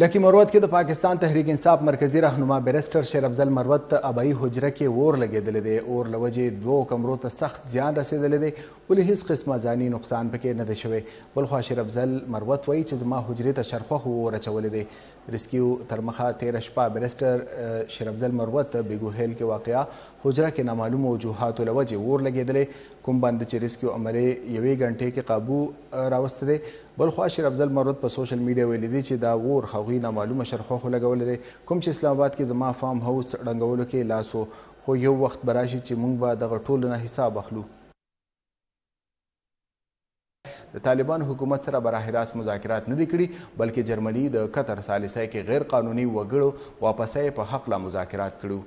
لکه مروت کې د پاکستان تحریک انصاف مرکزی رهنما بیرستر شیر افضل مروت ته ابایي حجره کې اور لګیدل دی اور لوجې دوو کمرو ته سخت زیان رسیدل دی ولې هیڅ قسمه ځاني نقصان پکې نه دی شوی بلخوا شیر افضل مروت وایي چې زما حجرې ته شرخوخ اور اچولی دی ریسکیو تر مخه تیره شپه بیرستر شیر افضل مروت ته بیګوهیل کې واقعا حجره کې نامعلوم وجوهات لوجې اور لګیدل کوم باندې چې ریسکیو عملې یوې غنټې کې قابو راوست دی بل خو اشرف افضل مرود په سوشل میډیا ویل دي چې دا غور خوغې نامعلومه شرخه خو لګولې دي کوم چې اسلام آباد کې زما فارم هاوس ډنګولو کې لاسو خو یو وخت براشي چې موږ به دغه ټول نه حساب اخلو د طالبان حکومت سره بره راست مذاکرات نه دي کړي بلکې جرمني د قطر ثالثه کې غیر قانوني وګړو واپسۍ په حق لا مذاکرات کړو